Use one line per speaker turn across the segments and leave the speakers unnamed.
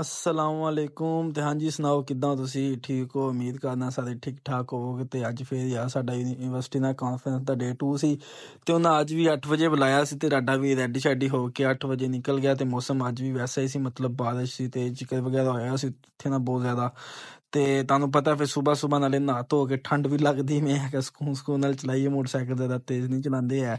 ਅਸਲਾਮੁਅਲੈਕੁਮ ਤੇ ਹਾਂਜੀ ਸੁਣਾਓ ਕਿਦਾਂ ਤੁਸੀਂ ਠੀਕ ਹੋ ਉਮੀਦ ਕਰਦਾ ਸਾਰੇ ਠੀਕ ਠਾਕ ਹੋਵੋਗੇ ਤੇ ਅੱਜ ਫੇਰ ਯਾਰ ਸਾਡਾ ਯੂਨੀਵਰਸਿਟੀ ਦਾ ਕਾਨਫਰੰਸ ਦਾ ਡੇ 2 ਸੀ ਤੇ ਉਹਨਾਂ ਅੱਜ ਵੀ 8 ਵਜੇ ਬੁਲਾਇਆ ਸੀ ਤੇ ਰਾਡਾ ਵੀ ਰੈਡੀ ਸ਼ੈਡੀ ਹੋ ਕੇ 8 ਵਜੇ ਨਿਕਲ ਗਿਆ ਤੇ ਮੌਸਮ ਅੱਜ ਵੀ ਵੈਸਾ ਹੀ ਸੀ ਮਤਲਬ بارش ਸੀ ਤੇ ਚਿਕਰ ਵਗੈਰਾ ਹੋਇਆ ਸੀ ਇੱਥੇ ਨਾ ਬਹੁਤ ਜ਼ਿਆਦਾ ਤੇ ਤੁਹਾਨੂੰ ਪਤਾ ਫਿਰ ਸਵੇਰ ਸਵੇਰ ਨਾਲੇ ਨਹਾ ਧੋ ਕੇ ਠੰਡ ਵੀ ਲੱਗਦੀ ਮੈਂ ਕਿ ਸਕੂਨ ਸਕੂਨ ਨਾਲ ਚਲਾਈਏ ਮੋਟਰਸਾਈਕਲ ਜ਼ਿਆਦਾ ਤੇਜ਼ ਨਹੀਂ ਚਲਾਉਂਦੇ ਆ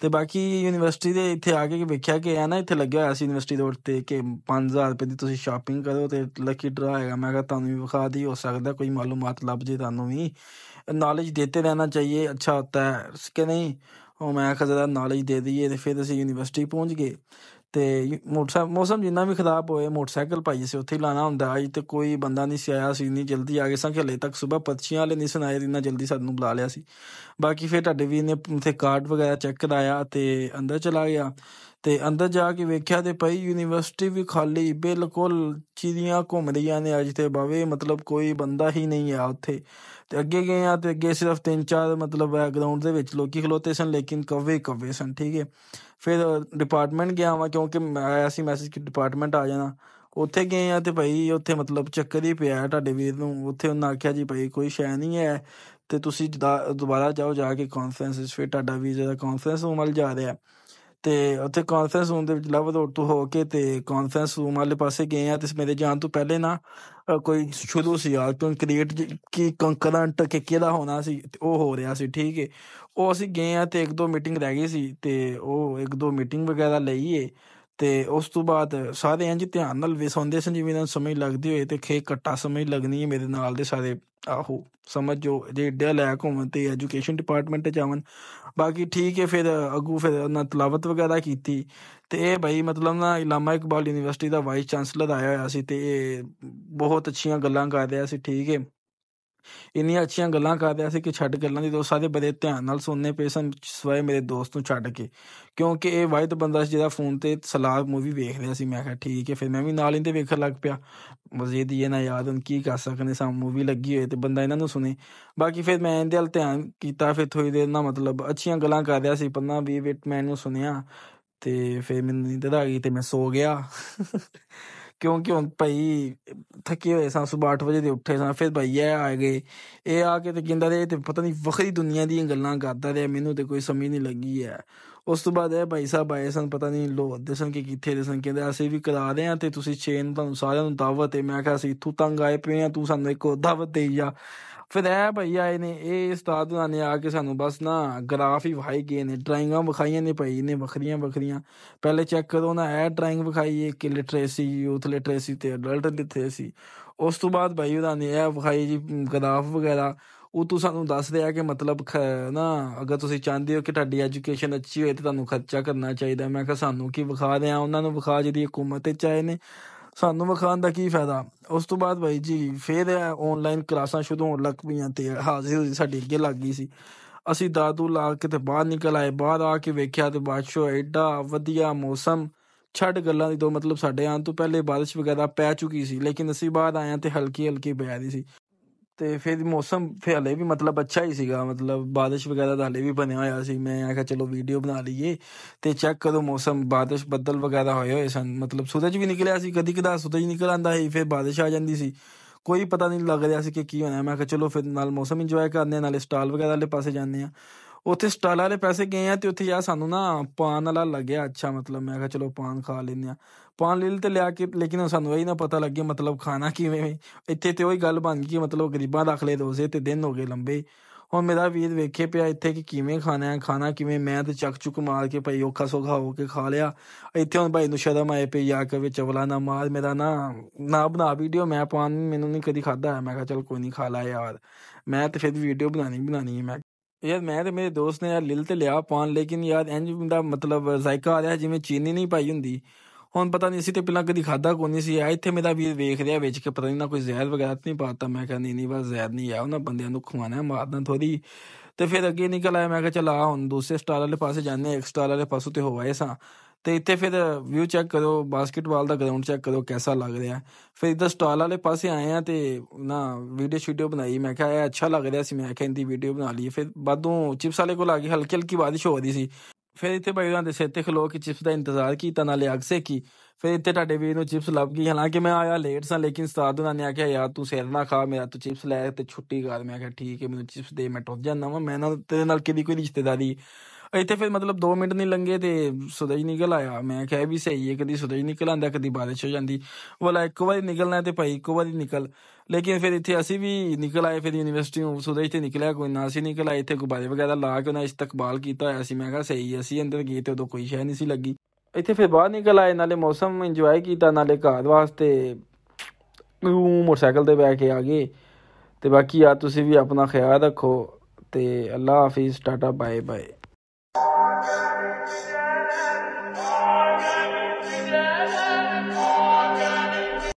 ਤੇ ਬਾਕੀ ਯੂਨੀਵਰਸਿਟੀ ਦੇ ਇੱਥੇ ਆ ਕੇ ਵੇਖਿਆ ਕਿ ਆ ਨਾ ਇੱਥੇ ਲੱਗਿਆ ਹੋਇਆ ਸੀ ਯੂਨੀਵਰਸਿਟੀ ਦੇ ਤੇ ਕਿ 5000 ਰੁਪਏ ਦੀ ਤੁਸੀਂ ਸ਼ਾਪਿੰਗ ਕਰੋ ਤੇ ਲੱਕੀ ਡਰਾ ਹੈਗਾ ਮੈਂ ਕਿਹਾ ਤੁਹਾਨੂੰ ਵੀ ਵਿਖਾ ਦੀ ਹੋ ਸਕਦਾ ਕੋਈ ਮਾਲੂਮਾਤ ਲੱਭ ਜੇ ਤੁਹਾਨੂੰ ਵੀ ਨੌਲੇਜ ਦਿੱਤੇ ਰਹਿਣਾ ਚਾਹੀਏ ਅੱਛਾ ਹੁੰਦਾ ਹੈ ਕਿ ਨਹੀਂ ਉਹ ਮੈਂ ਕਿਹਾ ਜ਼ਰਾ ਨੌਲੇਜ ਦੇ ਦਈਏ ਤੇ ਫਿਰ ਅਸੀਂ ਯੂਨੀਵਰਸਿਟੀ ਪਹੁੰਚ ਗਏ ਤੇ ਮੋਟਰਸਾਈਕਲ ਮੌਸਮ ਜਿੰਨਾ ਵੀ ਖਰਾਬ ਹੋਏ ਮੋਟਰਸਾਈਕਲ ਭਾਈ ਸੇ ਉੱਥੇ ਲਾਣਾ ਹੁੰਦਾ ਅੱਜ ਤੇ ਕੋਈ ਬੰਦਾ ਨਹੀਂ ਸੀ ਆਇਆ ਸੀ ਨਹੀਂ ਜਲਦੀ ਆ ਗਏ ਸਾਂ ਕਿ ਹਲੇ ਤੱਕ ਸਵੇਰ ਪਤਛੀਆਂ ਵਾਲੇ ਨਹੀਂ ਸੁਣਾਏ ਜਿੰਨਾ ਜਲਦੀ ਸਾਨੂੰ ਬੁਲਾ ਲਿਆ ਸੀ ਬਾਕੀ ਫਿਰ ਤੁਹਾਡੇ ਵੀਰ ਨੇ ਉੱਥੇ ਕਾਰਡ ਵਗੈਰਾ ਚੈੱਕ ਕਰਾਇਆ ਤੇ ਅੰਦਰ ਚਲਾ ਗਿਆ ਤੇ ਅੰਦਰ ਜਾ ਕੇ ਵੇਖਿਆ ਤੇ ਪਈ ਯੂਨੀਵਰਸਿਟੀ ਵੀ ਖਾਲੀ ਬਿਲਕੁਲ ਚਿੜੀਆਂ ਘੁੰਮ ਰਹੀਆਂ ਨੇ ਅੱਜ ਤੇ ਬਾਵੇ ਮਤਲਬ ਕੋਈ ਬੰਦਾ ਹੀ ਨਹੀਂ ਆ ਉੱਥੇ ਤੇ ਅੱਗੇ ਗਏ ਆ ਤੇ ਅੱਗੇ ਸਿਰਫ ਤਿੰਨ ਚਾਰ ਮਤਲਬ ਬੈਕਗ੍ਰਾਉਂਡ ਦੇ ਵਿੱਚ ਲੋਕੀ ਖਲੋਤੇ ਸਨ ਲੇਕਿਨ ਕਵੇ ਕਵੇ ਸਨ ਠੀਕ ਹੈ ਫਿਰ ਡਿਪਾਰਟਮੈਂਟ ਗਿਆ ਵਾਂ ਕਿਉਂਕਿ ਆਇਆ ਸੀ ਮੈਸੇਜ ਕਿ ਡਿਪਾਰਟਮੈਂਟ ਆ ਜਾਣਾ ਉੱਥੇ ਗਏ ਆ ਤੇ ਭਾਈ ਉੱਥੇ ਮਤਲਬ ਚੱਕਰ ਹੀ ਪਿਆ ਤੁਹਾਡੇ ਵੀਰ ਨੂੰ ਉੱਥੇ ਉਹਨਾਂ ਆਖਿਆ ਜੀ ਭਾਈ ਕੋਈ ਸ਼ੈ ਨਹੀਂ ਹੈ ਤੇ ਤੁਸੀਂ ਦੁਬਾਰਾ ਜਾਓ ਜਾ ਕੇ ਕਾਨਫਰੰਸ ਵਿੱਚ ਫਿਰ ਤੁਹਾਡਾ ਵੀਜ਼ਾ ਦਾ ਕਾਨਫਰੰਸ ਉਮਲ ਜਾ ਰਿਹਾ ਹੈ ਤੇ ਉੱਥੇ ਕਾਨਫਰੰਸ ਰੂਮ ਦੇ ਵਿੱਚ ਲਵ ਦੌੜ ਤੋਂ ਹੋ ਕੇ ਤੇ ਕਾਨਫਰੰਸ ਰੂਮ ਵਾਲੇ ਪਾਸੇ ਗਏ ਆ ਤੇ ਮੇਰੇ ਜਾਣ ਤੋਂ ਪਹਿਲੇ ਨਾ ਕੋਈ ਸ਼ੁਰੂ ਸੀ ਆ ਕੰਕਰੀਟ ਕੀ ਕੰਕਰੰਟ ਕਿ ਕਿਹਦਾ ਹੋਣਾ ਸੀ ਉਹ ਹੋ ਰਿਹਾ ਸੀ ਠੀਕ ਹੈ ਉਹ ਅਸੀਂ ਗਏ ਆ ਤੇ ਇੱਕ ਦੋ ਮੀਟਿੰਗ ਰਹਿ ਗਈ ਸੀ ਤੇ ਉਹ ਇੱਕ ਦੋ ਮੀਟਿੰਗ ਵਗੈਰਾ ਲਈਏ ਤੇ ਉਸ ਤੋਂ ਬਾਅਦ ਸਾਰੇ ਇੰਜ ਧਿਆਨ ਨਾਲ ਵਿਸੌਂਦੇ ਸਨ ਜਿਵੇਂ ਨਾਲ ਸਮਝ ਲੱਗਦੀ ਹੋਏ ਤੇ ਖੇ ਕੱਟਾ ਸਮਝ ਲੱਗਣੀ ਹੈ ਮੇਰੇ ਨਾਲ ਦੇ ਸਾਰੇ ਆਹੋ ਸਮਝ ਜੋ ਜੇ ਡੇ ਲੈਕ ਹੋਵਨ ਤੇ ਐਜੂਕੇਸ਼ਨ ਡਿਪਾਰਟਮੈਂਟ ਚ ਆਵਨ ਬਾਕੀ ਠੀਕ ਹੈ ਫਿਰ ਅਗੂ ਫਿਰ ਉਹਨਾਂ ਤਲਾਵਤ ਵਗੈਰਾ ਕੀਤੀ ਤੇ ਇਹ ਭਾਈ ਮਤਲਬ ਨਾ ਇਲਾਮਾ ਇਕਬਾਲ ਯੂਨੀਵਰਸਿਟੀ ਦਾ ਵਾਈਸ ਚਾਂਸਲਰ ਆਇਆ ਹੋਇਆ ਸੀ ਤੇ ਇਹ ਬਹੁਤ ਅੱਛੀਆਂ ਗੱਲਾਂ ਕਰ ਰਿਹਾ ਸੀ ਠੀਕ ਹੈ ਇੰਨੀਆਂ ਅੱਛੀਆਂ ਗੱਲਾਂ ਕਰਦੇ ਸੀ ਕਿ ਛੱਡ ਗੱਲਾਂ ਦੀ ਦੋਸਤਾਂ ਦੇ ਬੜੇ ਧਿਆਨ ਨਾਲ ਸੁਣਨੇ ਪਏ ਸਨ ਸਵੇ ਮੇਰੇ ਦੋਸਤ ਨੂੰ ਛੱਡ ਕੇ ਕਿਉਂਕਿ ਇਹ ਵਾਹਿਦ ਬੰਦਾ ਸੀ ਜਿਹਦਾ ਫੋਨ ਤੇ ਸਲਾਬ ਮੂਵੀ ਵੇਖ ਰਿਹਾ ਸੀ ਮੈਂ ਕਿਹਾ ਠੀਕ ਹੈ ਫਿਰ ਮੈਂ ਵੀ ਨਾਲ ਇਹਦੇ ਵੇਖਣ ਲੱਗ ਪਿਆ ਮਜ਼ੇ ਦੀ ਇਹ ਨਾ ਯਾਦ ਹੁਣ ਕੀ ਕਰ ਸਕਨੇ ਸਾਂ ਮੂਵੀ ਲੱਗੀ ਹੋਏ ਤੇ ਬੰਦਾ ਇਹਨਾਂ ਨੂੰ ਸੁਣੇ ਬਾਕੀ ਫਿਰ ਮੈਂ ਇਹਦੇ ਹਲ ਧਿਆਨ ਕੀਤਾ ਫਿਰ ਥੋੜੀ ਦੇਰ ਨਾ ਮਤਲਬ ਅੱਛੀਆਂ ਗੱਲਾਂ ਕਰ ਰਿਹਾ ਸੀ ਪੰਨਾ ਵੀ ਮਿੰਟ ਮੈਂ ਇਹਨੂੰ ਸੁਣਿਆ ਤੇ ਫਿਰ ਮੈਨੂੰ ਨੀਂਦ ਆ ਗਈ ਤੇ ਮੈਂ ਸੋ ਗਿਆ ਕਿਉਂਕਿ ਹੁਣ ਭਾਈ ਥੱਕੇ ਹੋਏ ਸਾਂ ਸਵੇਰ 8 ਵਜੇ ਦੇ ਉੱਠੇ ਸਾਂ ਫਿਰ ਭਾਈ ਇਹ ਆ ਗਏ ਇਹ ਆ ਕੇ ਤੇ ਕਹਿੰਦਾ ਤੇ ਪਤਾ ਨਹੀਂ ਵਖਰੀ ਦੁਨੀਆ ਦੀਆਂ ਗੱਲਾਂ ਕਰਦਾ ਰਿਹਾ ਮੈਨੂੰ ਤੇ ਕੋਈ ਸਮਝ ਨਹੀਂ ਲੱਗੀ ਐ ਉਸ ਤੋਂ ਬਾਅਦ ਇਹ ਭਾਈ ਸਾਹਿਬ ਆਏ ਸਨ ਪਤਾ ਨਹੀਂ ਦੇ ਸਨ ਕਿ ਕਿੱਥੇ ਦੇ ਸਨ ਕਹਿੰਦੇ ਅਸੀਂ ਵੀ ਕਰਾ ਰਹੇ ਹਾਂ ਤੇ ਤੁਸੀਂ ਛੇਨ ਤੁਹਾਨੂੰ ਸਾਰਿਆਂ ਨੂੰ ਦਾਵਤ ਹੈ ਮੈਂ ਕਿਹਾ ਅਸੀਂ ਇੱਥੋਂ ਤੰਗ ਆਏ ਪਏ ਆ ਤੂੰ ਸਾਨੂੰ ਇੱਕ ਦਾਵਤ ਦੇ ਜਾ ਫਿਰ ਇਹ ਭਾਈ ਆਏ ਨੇ ਇਹ ਉਸਤਾਦ ਉਹਨਾਂ ਨੇ ਆ ਕੇ ਸਾਨੂੰ ਬਸ ਨਾ ਗ੍ਰਾਫ ਹੀ ਵਹਾਈ ਗਏ ਨੇ ਡਰਾਇੰਗਾਂ ਵਿਖਾਈਆਂ ਨੇ ਭਾਈ ਨੇ ਵੱਖਰੀਆਂ ਵੱਖਰੀਆਂ ਪਹਿਲੇ ਚੈੱਕ ਕਰੋ ਨਾ ਇਹ ਡਰਾਇੰਗ ਵਿਖਾਈ ਹੈ ਕਿ ਲਿਟਰੇਸੀ ਯੂਥ ਲਿਟਰੇਸੀ ਤੇ ਅਡਲਟ ਲਿਟਰੇਸੀ ਉਸ ਤੋਂ ਬਾਅਦ ਭਾਈ ਉਹਨਾਂ ਨੇ ਇਹ ਵਿਖਾਈ ਜੀ ਗ੍ਰਾਫ ਵਗੈਰਾ ਉਹ ਤੂੰ ਸਾਨੂੰ ਦੱਸ ਰਿਹਾ ਕਿ ਮਤਲਬ ਨਾ ਅਗਰ ਤੁਸੀਂ ਚਾਹੁੰਦੇ ਹੋ ਕਿ ਤੁਹਾਡੀ ਐਜੂਕੇਸ਼ਨ ਅੱਛੀ ਹੋਏ ਤੇ ਤੁਹਾਨੂੰ ਖਰਚਾ ਕਰਨਾ ਚਾਹੀਦਾ ਮੈਂ ਕਿਹਾ ਸਾਨੂੰ ਕੀ ਵਿਖਾ ਆ ਉਹਨਾਂ ਨੂੰ ਵਿਖਾ ਜਿਹਦੀ ਹਕੂਮਤ ਤੇ ਚਾਹੇ ਨੇ ਸਾਨੂੰ ਵਿਖਾਣ ਦਾ ਕੀ ਫਾਇਦਾ ਉਸ ਤੋਂ ਬਾਅਦ ਭਾਈ ਜੀ ਫੇਰ ਆਨਲਾਈਨ ਕਲਾਸਾਂ ਸ਼ੁਰੂ ਹੋਣ ਲੱਗ ਪਈਆਂ ਤੇ ਹਾਜ਼ਰੀ ਹੋਈ ਸਾਡੀ ਅੱਗੇ ਲੱਗ ਗਈ ਸੀ ਅਸੀਂ ਦਾਦੂ ਲਾ ਕੇ ਤੇ ਬਾਹਰ ਨਿਕਲ ਆਏ ਬਾਹਰ ਆ ਕੇ ਵੇਖਿਆ ਤੇ ਬਾਦਸ਼ਾਹ ਐਡਾ ਵਧੀਆ ਮੌਸਮ ਛੱਡ ਗੱਲਾਂ ਦੀ ਦੋ ਮਤਲਬ ਸਾਡੇ ਆਨ ਤੋਂ ਪਹਿਲੇ بارش ਵਗੈਰਾ ਪੈ ਚੁੱਕੀ ਸੀ ਲੇਕਿਨ ਅਸੀਂ ਬਾਹਰ ਆਏ ਤੇ ਹਲਕੀ ਹਲਕੀ ਪੈ ਰਹੀ ਸੀ ਤੇ ਫਿਰ ਮੌਸਮ ਫਿਰ ਹਲੇ ਵੀ ਮਤਲਬ ਅੱਛਾ ਹੀ ਸੀਗਾ ਮਤਲਬ ਬਾਦਸ਼ ਵਗੈਰਾ ਦਾ ਹਲੇ ਵੀ ਬਣਿਆ ਹੋਇਆ ਸੀ ਮੈਂ ਆਖਿਆ ਚਲੋ ਵੀਡੀਓ ਬਣਾ ਲਈਏ ਤੇ ਚੈੱਕ ਕਰੋ ਮੌਸਮ ਬਾਦਸ਼ ਬੱਦਲ ਵਗੈਰਾ ਹੋਏ ਹੋਏ ਸਨ ਮਤਲਬ ਸੂਰਜ ਵੀ ਨਿਕਲਿਆ ਸੀ ਕਦੀ ਕਦਾ ਸੂਰਜ ਨਿਕਲ ਆਂਦਾ ਸੀ ਫਿਰ ਬਾਦਸ਼ ਆ ਜਾਂਦੀ ਸੀ ਕੋਈ ਪਤਾ ਨਹੀਂ ਲੱਗ ਰਿਹਾ ਸੀ ਕਿ ਕੀ ਹੋਣਾ ਮੈਂ ਆਖਿਆ ਚਲੋ ਫਿਰ ਨਾਲ ਮੌਸਮ ਇੰਜੋਏ ਕਰਨੇ ਨਾਲੇ ਸਟਾਲ ਵਗੈਰਾ ਵਾਲੇ ਪਾਸੇ ਜਾਂਦੇ ਆ ਉੱਥੇ ਸਟਾਲ ਵਾਲੇ ਪੈਸੇ ਗਏ ਆ ਤੇ ਉੱਥੇ ਯਾਰ ਸਾਨੂੰ ਨਾ ਪਾਨ ਵਾਲਾ ਲੱਗਿਆ ਅੱਛਾ ਮਤਲਬ ਮੈਂ ਕਿਹਾ ਚਲੋ ਪਾਨ ਖਾ ਲੈਂਦੇ ਆ ਪਾਨ ਲੈ ਤੇ ਲਿਆ ਕੇ ਲੇਕਿਨ ਸਾਨੂੰ ਇਹ ਨਾ ਪਤਾ ਲੱਗਿਆ ਮਤਲਬ ਖਾਣਾ ਕਿਵੇਂ ਇੱਥੇ ਤੇ ਉਹ ਹੀ ਗੱਲ ਬਣ ਗਈ ਮਤਲਬ ਗਰੀਬਾਂ ਦਾ ਦਾਖਲੇ ਦੋਸੇ ਤੇ ਦਿਨ ਹੋ ਗਏ ਲੰਬੇ ਹੁਣ ਮੇਰਾ ਵੀਰ ਵੇਖੇ ਪਿਆ ਇੱਥੇ ਕਿ ਕਿਵੇਂ ਖਾਣਾ ਹੈ ਖਾਣਾ ਕਿਵੇਂ ਮੈਂ ਤੇ ਚੱਕ ਚੁੱਕ ਮਾਰ ਕੇ ਭਾਈ ਔਖਾ ਸੋਖਾ ਹੋ ਕੇ ਖਾ ਲਿਆ ਇੱਥੇ ਹੁਣ ਭਾਈ ਨੂੰ ਸ਼ਰਮ ਆਏ ਪਈ ਕੇ ਵਿੱਚ ਚਵਲਾ ਨਾ ਮਾਰ ਮੇਰਾ ਨਾ ਨਾ ਬਣਾ ਵੀਡੀਓ ਮੈਂ ਪਾਣ ਮੈਨੂੰ ਨਹੀਂ ਕਦੀ ਖਾਦਾ ਮੈਂ ਕਿਹਾ ਚਲ ਕੋਈ ਨਹੀਂ ਖਾ ਲਾ ਯਾਰ ਮੈਂ ਤੇ ਫਿਰ ਵੀਡੀਓ ਬਣਾਣੀ ਬਣਾਣੀ ਹੈ ਮੈਂ ਯਾਰ ਮੈਂ ਤੇ ਮੇਰੇ ਦੋਸਤ ਨੇ ਯਾਰ ਲਿਲ ਤੇ ਲਿਆ ਪਾਨ ਲੇਕਿਨ ਯਾਰ ਇੰਜ ਦਾ ਮਤਲਬ ਜ਼ਾਇਕਾ ਆ ਰਿਹਾ ਜਿਵੇਂ ਚੀਨੀ ਨਹੀਂ ਪਾਈ ਹੁੰਦੀ ਹੁਣ ਪਤਾ ਨਹੀਂ ਸੀ ਤੇ ਪਹਿਲਾਂ ਕਦੀ ਖਾਦਾ ਕੋ ਨਹੀਂ ਸੀ ਆ ਇੱਥੇ ਮੇਰਾ ਵੀਰ ਵੇਖ ਰਿਹਾ ਵਿੱਚ ਕਿ ਪਤਾ ਨਹੀਂ ਨਾ ਕੋਈ ਜ਼ਹਿਰ ਵਗੈਰਾ ਨਹੀਂ ਪਾਤਾ ਮੈਂ ਕਹਿੰਦਾ ਨਹੀਂ ਨਹੀਂ ਬਸ ਜ਼ਹਿਰ ਨਹੀਂ ਆ ਉਹਨਾਂ ਬੰਦਿਆਂ ਨੂੰ ਖਵਾਣਾ ਮਾਰਨਾ ਥੋੜੀ ਤੇ ਫਿਰ ਅੱਗੇ ਨਿਕਲ ਆਇਆ ਮੈਂ ਕਿਹਾ ਚਲ ਆ ਹੁਣ ਦੂਸਰੇ ਸਟਾਲ ਵਾਲੇ ਪਾਸੇ ਜਾਂਦੇ ਐਕਸਟਰਾ ਵਾਲੇ ਪਾਸੋਂ ਤੇ ਹੋਵਾਏ ਸਾਂ ਤੇ ਇੱਥੇ ਫਿਰ ਵਿਊ ਚੈੱਕ ਕਰੋ ਬਾਸਕਟਬਾਲ ਦਾ ਗਰਾਊਂਡ ਚੈੱਕ ਕਰੋ ਕਿਹਦਾ ਲੱਗ ਰਿਹਾ ਫਿਰ ਇਧਰ ਸਟਾਲ ਵਾਲੇ ਪਾਸੇ ਆਏ ਆ ਤੇ ਨਾ ਵੀਡੀਓ ਸ਼ੀਡੀਓ ਬਣਾਈ ਮੈਂ ਕਿਹਾ ਇਹ ਅੱਛਾ ਲੱਗ ਰਿਹਾ ਸੀ ਮੈਂ ਕਿਹਾ ਵੀਡੀਓ ਬਣਾ ਲਈਏ ਫਿਰ ਬਾਦੋਂ ਚਿਪਸ ਵਾਲੇ ਕੋਲ ਆ ਗਈ ਹਲਕੀ ਹਲਕੀ ਬਾਰਿਸ਼ ਹੋ ਰਹੀ ਸੀ ਫਿਰ ਇੱਥੇ ਬਾਈ ਉਹਨਾਂ ਦੇ ਸਿਰ ਤੇ ਖਲੋ ਕੇ ਚਿਪਸ ਦਾ ਇੰਤਜ਼ਾਰ ਕੀਤਾ ਨਾਲੇ ਅੱਗ ਸੇ ਕੀ ਫਿਰ ਇੱਥੇ ਤੁਹਾਡੇ ਵੀਰ ਨੂੰ ਚਿਪਸ ਲੱਭ ਗਈ ਹਾਲਾਂਕਿ ਮੈਂ ਆਇਆ ਲੇਟ ਸਾਂ ਲੇਕਿਨ ਉਸਤਾਦ ਉਹਨਾਂ ਨੇ ਆਖਿਆ ਯਾਰ ਤੂੰ ਸਿਰ ਨਾ ਖਾ ਮੇਰਾ ਤੂੰ ਚਿਪਸ ਲੈ ਤੇ ਛੁੱਟੀ ਕਰ ਮੈਂ ਕਿਹਾ ਠੀਕ ਹੈ ਮੈਨੂੰ ਚਿਪਸ ਦੇ ਮੈਂ ਟੁੱਟ ਜਾਂਦਾ ਵਾਂ ਮੈਂ ਨਾਲ ਤੇਰੇ ਨਾਲ ਕਿਹਦੀ ਕੋਈ ਰਿਸ਼ਤੇਦਾਰੀ ਇੱਥੇ ਫਿਰ ਮਤਲਬ 2 ਮਿੰਟ ਨਹੀਂ ਲੰਗੇ ਤੇ ਸੁਦਈ ਨਿਕਲ ਆਇਆ ਮੈਂ ਕਿਹਾ ਵੀ ਸਹੀ ਹੈ ਕਦੀ ਸੁਦਈ ਨਿਕਲ ਆਂਦਾ ਕਦੀ ਬਾਰਿਸ਼ ਹੋ ਜਾਂਦੀ ਵਾਲਾ ਇੱਕ ਵਾਰੀ ਨਿਕਲਣਾ ਤੇ ਭਾਈ ਇੱਕ ਵਾਰੀ ਨਿਕਲ ਲੇਕਿਨ ਫਿਰ ਇੱਥੇ ਅਸੀਂ ਵੀ ਨਿਕਲ ਆਏ ਫਿਰ ਯੂਨੀਵਰਸਿਟੀ ਸੁਦਈ ਤੇ ਨਿਕਲਿਆ ਕੋਈ ਨਾ ਅਸੀਂ ਨਿਕਲ ਆਏ ਇੱਥੇ ਗੁਬਾਰੇ ਵਗੈਰਾ ਲਾ ਕੇ ਉਹਨਾਂ ਇਸਤਕਬਾਲ ਕੀਤਾ ਹੋਇਆ ਸੀ ਮੈਂ ਕਿਹਾ ਸਹੀ ਅਸੀਂ ਅੰਦਰ ਗਏ ਤੇ ਉਦੋਂ ਕੋਈ ਸ਼ੈ ਨਹੀਂ ਸੀ ਲੱਗੀ ਇੱਥੇ ਫਿਰ ਬਾਹਰ ਨਿਕਲ ਆਏ ਨਾਲੇ ਮੌਸਮ ਇੰਜੋਏ ਕੀਤਾ ਨਾਲੇ ਘਰ ਵਾਸਤੇ ਮੋਟਰਸਾਈਕਲ ਤੇ ਬੈ ਕੇ ਆ ਗਏ ਤੇ ਬਾਕੀ ਆ ਤੁਸੀਂ ਵੀ ਆਪਣਾ ਖਿਆਲ ਰੱਖੋ ਤੇ ਅੱਲਾ ਹਾਫਿਜ਼ ਟਾਟਾ ਬਾਏ ਬਾਏ